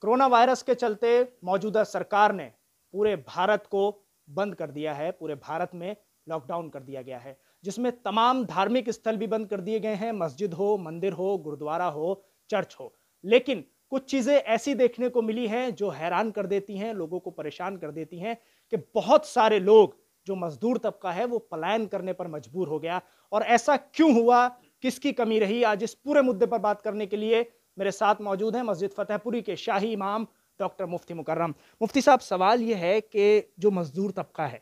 corona virus के चलते मौजूदा सरकार ने पूरे भारत को बंद कर दिया है पूरे भारत में लॉकडाउन कर दिया गया है जिसमें तमाम धार्मिक स्थल भी बंद कर दिए गए हैं मस्जिद हो मंदिर हो गुरुद्वारा हो चर्च हो लेकिन कुछ चीज़ें ऐसी देखने को मिली हैं जो हैरान कर देती हैं लोगों को परेशान कर देती हैं कि बहुत सारे लोग जो मजदूर तबका है वो पलायन करने पर मजबूर हो गया और ऐसा क्यों हुआ किसकी कमी रही आज इस पूरे मुद्दे पर बात करने के लिए मेरे साथ मौजूद हैं मस्जिद फ़तेहपुरी के शाही इमाम डॉक्टर मुफ्ती मुकर्रम मुफ्ती साहब सवाल ये है कि जो मज़दूर तबका है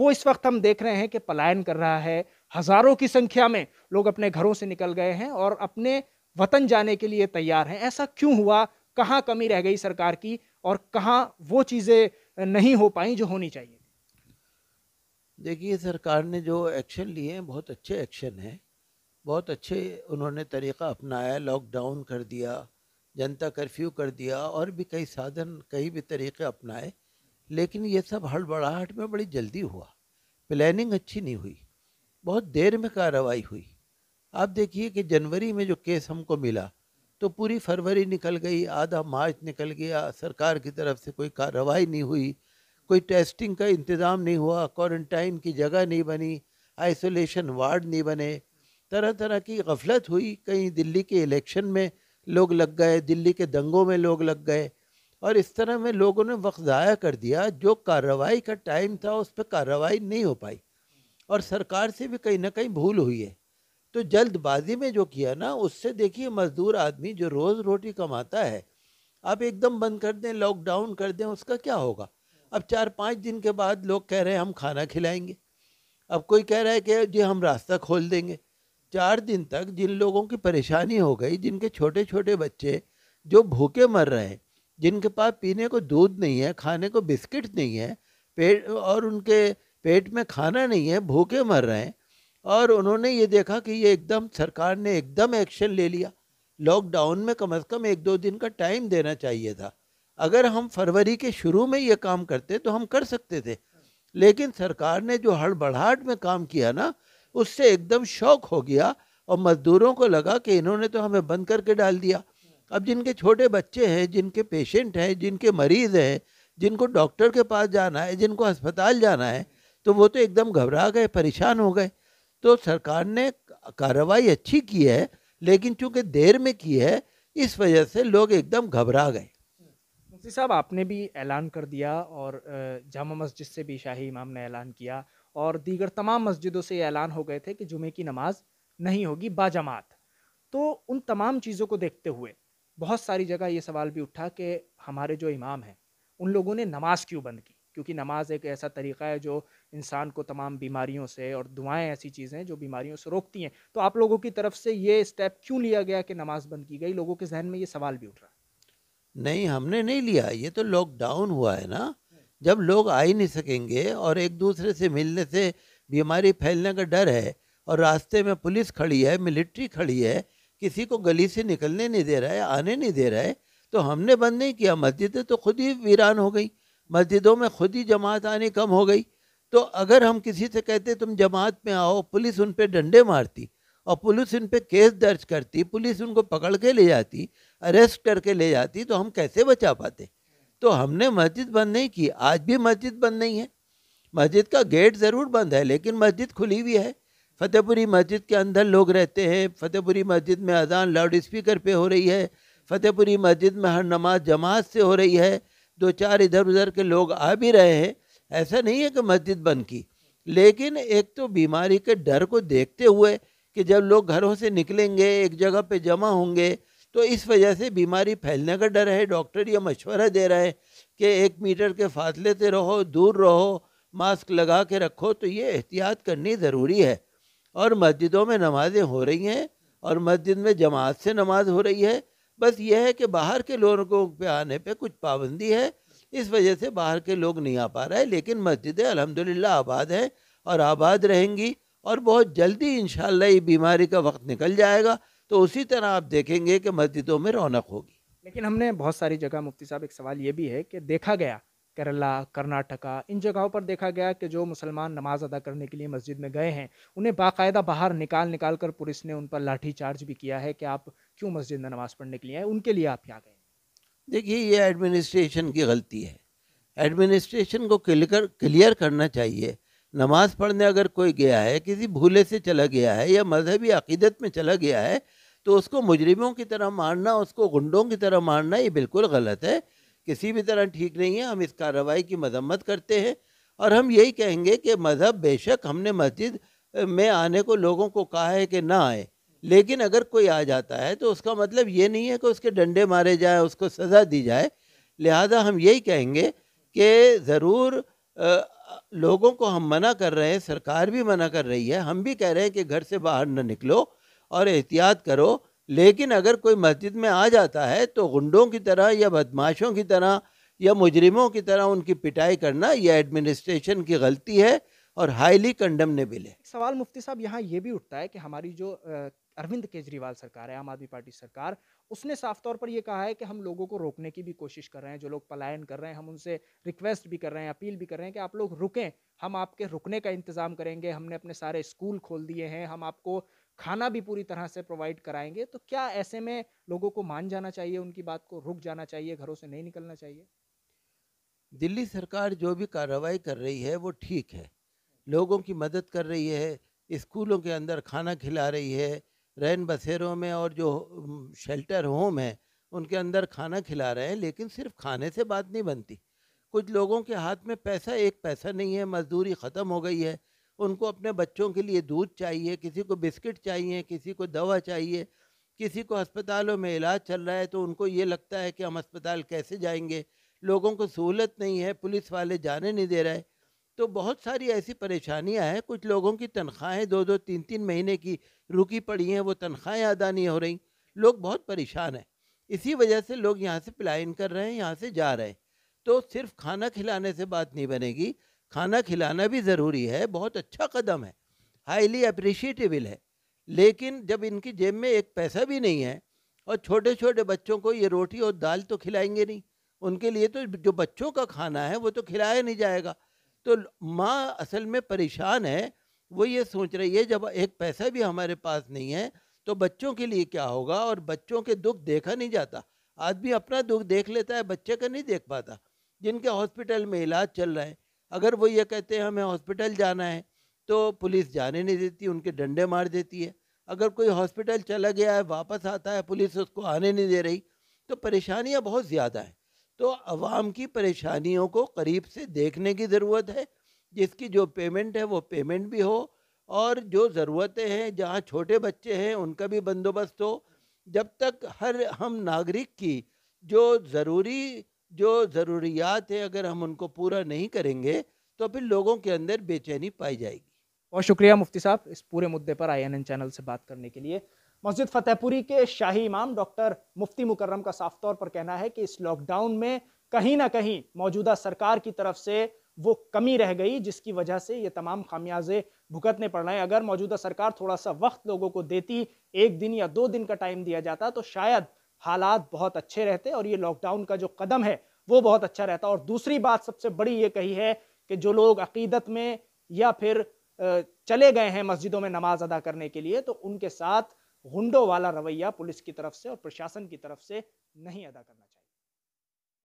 वो इस वक्त हम देख रहे हैं कि पलायन कर रहा है हज़ारों की संख्या में लोग अपने घरों से निकल गए हैं और अपने वतन जाने के लिए तैयार हैं ऐसा क्यों हुआ कहाँ कमी रह गई सरकार की और कहाँ वो चीज़ें नहीं हो पाई जो होनी चाहिए देखिए सरकार ने जो एक्शन लिए हैं बहुत अच्छे एक्शन हैं बहुत अच्छे उन्होंने तरीक़ा अपनाया लॉकडाउन कर दिया जनता कर्फ्यू कर दिया और भी कई साधन कई भी तरीक़े अपनाए लेकिन ये सब हड़बड़ाहट में बड़ी जल्दी हुआ प्लानिंग अच्छी नहीं हुई बहुत देर में कार्रवाई हुई आप देखिए कि जनवरी में जो केस हमको मिला तो पूरी फरवरी निकल गई आधा मार्च निकल गया सरकार की तरफ से कोई कार्रवाई नहीं हुई कोई टेस्टिंग का इंतज़ाम नहीं हुआ क्वारंटाइन की जगह नहीं बनी आइसोलेशन वार्ड नहीं बने तरह तरह की गफलत हुई कहीं दिल्ली के इलेक्शन में लोग लग गए दिल्ली के दंगों में लोग लग गए और इस तरह में लोगों ने वक्त ज़ाया कर दिया जो कार्रवाई का टाइम था उस पर कार्रवाई नहीं हो पाई और सरकार से भी कहीं ना कहीं भूल हुई है तो जल्दबाजी में जो किया ना उससे देखिए मज़दूर आदमी जो रोज़ रोटी कमाता है आप एकदम बंद कर दें लॉकडाउन कर दें उसका क्या होगा अब चार पाँच दिन के बाद लोग कह रहे हैं हम खाना खिलाएंगे अब कोई कह रहा है कि जी हम रास्ता खोल देंगे चार दिन तक जिन लोगों की परेशानी हो गई जिनके छोटे छोटे बच्चे जो भूखे मर रहे हैं जिनके पास पीने को दूध नहीं है खाने को बिस्किट नहीं है पेट और उनके पेट में खाना नहीं है भूखे मर रहे हैं और उन्होंने ये देखा कि ये एकदम सरकार ने एकदम एक्शन ले लिया लॉकडाउन में कम से कम एक दो दिन का टाइम देना चाहिए था अगर हम फरवरी के शुरू में ये काम करते तो हम कर सकते थे लेकिन सरकार ने जो हड़बड़ाहट में काम किया ना उससे एकदम शौक हो गया और मजदूरों को लगा कि इन्होंने तो हमें बंद करके डाल दिया अब जिनके छोटे बच्चे हैं जिनके पेशेंट हैं जिनके मरीज़ हैं जिनको डॉक्टर के पास जाना है जिनको अस्पताल जाना है तो वो तो एकदम घबरा गए परेशान हो गए तो सरकार ने कार्रवाई अच्छी की है लेकिन चूंकि देर में की है इस वजह से लोग एकदम घबरा गए मुफ्ती साहब आपने भी ऐलान कर दिया और जामा मस्जिद से भी शाही इमाम ने ऐलान किया और दीगर तमाम मस्जिदों से ऐलान हो गए थे कि जुमे की नमाज नहीं होगी बाजमात तो उन तमाम चीज़ों को देखते हुए बहुत सारी जगह ये सवाल भी उठा कि हमारे जो इमाम हैं उन लोगों ने नमाज क्यों बंद की क्योंकि नमाज एक ऐसा तरीक़ा है जो इंसान को तमाम बीमारियों से और दुआएं ऐसी चीज़ें जो बीमारियों से रोकती हैं तो आप लोगों की तरफ से ये स्टेप क्यों लिया गया कि नमाज बंद की गई लोगों के जहन में ये सवाल भी उठ रहा है नहीं हमने नहीं लिया ये तो लॉकडाउन हुआ है ना जब लोग आ ही नहीं सकेंगे और एक दूसरे से मिलने से बीमारी फैलने का डर है और रास्ते में पुलिस खड़ी है मिलिट्री खड़ी है किसी को गली से निकलने नहीं दे रहा है आने नहीं दे रहा है तो हमने बंद नहीं किया मस्जिदें तो खुद ही वीरान हो गई मस्जिदों में खुद ही जमात आनी कम हो गई तो अगर हम किसी से कहते तुम जमात में आओ पुलिस उन पर डंडे मारती और पुलिस उन पर केस दर्ज करती पुलिस उनको पकड़ के ले जाती अरेस्ट करके ले जाती तो हम कैसे बचा पाते तो हमने मस्जिद बंद नहीं की आज भी मस्जिद बंद नहीं है मस्जिद का गेट ज़रूर बंद है लेकिन मस्जिद खुली हुई है फतेहपुरी मस्जिद के अंदर लोग रहते हैं फतेहपुरी मस्जिद में अजान लाउड स्पीकर पर हो रही है फतेहपुरी मस्जिद में हर नमाज जमात से हो रही है दो चार इधर उधर के लोग आ भी रहे हैं ऐसा नहीं है कि मस्जिद बंद की लेकिन एक तो बीमारी के डर को देखते हुए कि जब लोग घरों से निकलेंगे एक जगह पे जमा होंगे तो इस वजह से बीमारी फैलने का डर है डॉक्टर ये मशवरा दे रहा है कि एक मीटर के फासले से रहो दूर रहो मास्क लगा के रखो तो ये एहतियात करनी ज़रूरी है और मस्जिदों में नमाज़ें हो रही हैं और मस्जिद में जमात से नमाज हो रही है बस यह है कि बाहर के लोगों पे आने पे कुछ पाबंदी है इस वजह से बाहर के लोग नहीं आ पा रहे लेकिन मस्जिदें अलहमदिल्ला आबाद हैं और आबाद रहेंगी और बहुत जल्दी इन ये बीमारी का वक्त निकल जाएगा तो उसी तरह आप देखेंगे कि मस्जिदों में रौनक होगी लेकिन हमने बहुत सारी जगह मुफ्ती साहब एक सवाल ये भी है कि देखा गया केरला कर्नाटका इन जगहों पर देखा गया कि जो मुसलमान नमाज अदा करने के लिए मस्जिद में गए हैं उन्हें बाकायदा बाहर निकाल निकाल कर पुलिस ने उन पर लाठी चार्ज भी किया है कि आप क्यों मस्जिद में नमाज पढ़ने के लिए आए उनके लिए आप क्या गए देखिए ये एडमिनिस्ट्रेशन की गलती है एडमिनिस्ट्रेशन को क्लियर क्लियर करना चाहिए नमाज पढ़ने अगर कोई गया है किसी भूले से चला गया है या मजहबी अकीदत में चला गया है तो उसको मुजरिमों की तरह मारना उसको गुंडों की तरह मारना ये बिल्कुल गलत है किसी भी तरह ठीक नहीं है हम इस कार्रवाई की मजम्मत करते हैं और हम यही कहेंगे कि मज़हब बेशक हमने मस्जिद में आने को लोगों को कहा है कि ना आए लेकिन अगर कोई आ जाता है तो उसका मतलब ये नहीं है कि उसके डंडे मारे जाए उसको सज़ा दी जाए लिहाजा हम यही कहेंगे कि ज़रूर लोगों को हम मना कर रहे हैं सरकार भी मना कर रही है हम भी कह रहे हैं कि घर से बाहर न निकलो और एहतियात करो लेकिन अगर कोई मस्जिद में आ जाता है तो गुंडों की तरह या बदमाशों की तरह या मुजरिमों की तरह उनकी पिटाई करना यह एडमिनिस्ट्रेशन की गलती है और हाईली कंडमनेबल है सवाल मुफ्ती साहब यहाँ ये भी उठता है कि हमारी जो अरविंद केजरीवाल सरकार है आम आदमी पार्टी सरकार उसने साफ तौर पर यह कहा है कि हम लोगों को रोकने की भी कोशिश कर रहे हैं जो लोग पलायन कर रहे हैं हम उनसे रिक्वेस्ट भी कर रहे हैं अपील भी कर रहे हैं कि आप लोग रुकें हम आपके रुकने का इंतज़ाम करेंगे हमने अपने सारे स्कूल खोल दिए हैं हम आपको खाना भी पूरी तरह से प्रोवाइड कराएंगे तो क्या ऐसे में लोगों को मान जाना चाहिए उनकी बात को रुक जाना चाहिए घरों से नहीं निकलना चाहिए दिल्ली सरकार जो भी कार्रवाई कर रही है वो ठीक है लोगों की मदद कर रही है स्कूलों के अंदर खाना खिला रही है रैन बसेरों में और जो शेल्टर होम है उनके अंदर खाना खिला रहे हैं लेकिन सिर्फ खाने से बात नहीं बनती कुछ लोगों के हाथ में पैसा एक पैसा नहीं है मजदूरी ख़त्म हो गई है उनको अपने बच्चों के लिए दूध चाहिए किसी को बिस्किट चाहिए किसी को दवा चाहिए किसी को अस्पतालों में इलाज चल रहा है तो उनको ये लगता है कि हम अस्पताल कैसे जाएंगे लोगों को सहूलत नहीं है पुलिस वाले जाने नहीं दे रहे तो बहुत सारी ऐसी परेशानियां हैं कुछ लोगों की तनख्वाहें दो दो तीन तीन महीने की रुकी पड़ी हैं वो तनख्वाहें अदा नहीं हो रही लोग बहुत परेशान हैं इसी वजह से लोग यहाँ से पलायन कर रहे हैं यहाँ से जा रहे हैं तो सिर्फ खाना खिलाने से बात नहीं बनेगी खाना खिलाना भी ज़रूरी है बहुत अच्छा कदम है हाईली अप्रिशिएटिबल है लेकिन जब इनकी जेब में एक पैसा भी नहीं है और छोटे छोटे बच्चों को ये रोटी और दाल तो खिलाएंगे नहीं उनके लिए तो जो बच्चों का खाना है वो तो खिलाया नहीं जाएगा तो माँ असल में परेशान है वो ये सोच रही है जब एक पैसा भी हमारे पास नहीं है तो बच्चों के लिए क्या होगा और बच्चों के दुख देखा नहीं जाता आदमी अपना दुख देख लेता है बच्चे का नहीं देख पाता जिनके हॉस्पिटल में इलाज चल रहा है अगर वो ये कहते हैं हमें हॉस्पिटल जाना है तो पुलिस जाने नहीं देती उनके डंडे मार देती है अगर कोई हॉस्पिटल चला गया है वापस आता है पुलिस उसको आने नहीं दे रही तो परेशानियाँ बहुत ज़्यादा हैं तो आवाम की परेशानियों को करीब से देखने की ज़रूरत है जिसकी जो पेमेंट है वो पेमेंट भी हो और जो ज़रूरतें हैं जहाँ छोटे बच्चे हैं उनका भी बंदोबस्त हो जब तक हर हम नागरिक की जो ज़रूरी जो ज़रूरियात है अगर हम उनको पूरा नहीं करेंगे तो फिर लोगों के अंदर बेचैनी पाई जाएगी बहुत शुक्रिया मुफ्ती साहब इस पूरे मुद्दे पर आई चैनल से बात करने के लिए मस्जिद फतेहपुरी के शाही इमाम डॉक्टर मुफ्ती मुकर्रम का साफ तौर पर कहना है कि इस लॉकडाउन में कहीं ना कहीं मौजूदा सरकार की तरफ से वो कमी रह गई जिसकी वजह से ये तमाम खामियाजे भुगतने पड़ रहे हैं अगर मौजूदा सरकार थोड़ा सा वक्त लोगों को देती एक दिन या दो दिन का टाइम दिया जाता तो शायद हालात बहुत अच्छे रहते और ये लॉकडाउन का जो कदम है वो बहुत अच्छा रहता और दूसरी बात सबसे बड़ी ये कही है कि जो लोग अकीदत में या फिर चले गए हैं मस्जिदों में नमाज अदा करने के लिए तो उनके साथ गुंडों वाला रवैया पुलिस की तरफ से और प्रशासन की तरफ से नहीं अदा करना चाहिए